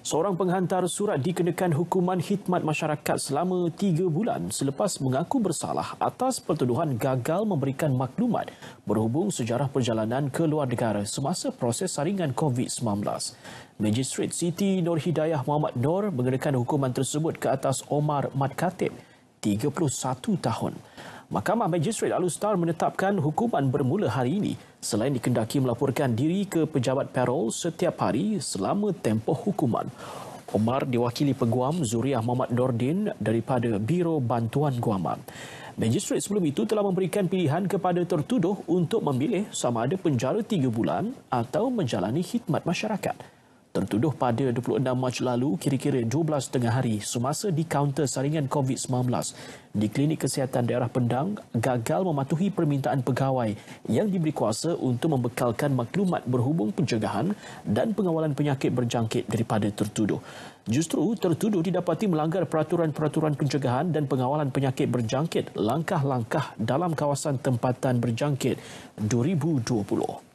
Seorang penghantar surat dikenakan hukuman khidmat masyarakat selama tiga bulan selepas mengaku bersalah atas pertuduhan gagal memberikan maklumat berhubung sejarah perjalanan ke luar negara semasa proses saringan COVID-19. Magistrate Siti Nur Hidayah Muhammad Nur mengenakan hukuman tersebut ke atas Omar Mat Khatib, 31 tahun. Mahkamah Magistrate Alustar menetapkan hukuman bermula hari ini selain dikendaki melaporkan diri ke pejabat perol setiap hari selama tempoh hukuman. Omar diwakili peguam Zuriah Muhammad Dordin daripada Biro Bantuan Guaman. Magistrate sebelum itu telah memberikan pilihan kepada tertuduh untuk memilih sama ada penjara tiga bulan atau menjalani khidmat masyarakat tertuduh pada 26 Mac lalu kira-kira 12 tengah hari semasa di kaunter saringan COVID-19 di klinik kesihatan daerah Pendang gagal mematuhi permintaan pegawai yang diberi kuasa untuk membekalkan maklumat berhubung pencegahan dan pengawalan penyakit berjangkit daripada tertuduh. Justru tertuduh didapati melanggar peraturan-peraturan pencegahan dan pengawalan penyakit berjangkit langkah-langkah dalam kawasan tempatan berjangkit 2020.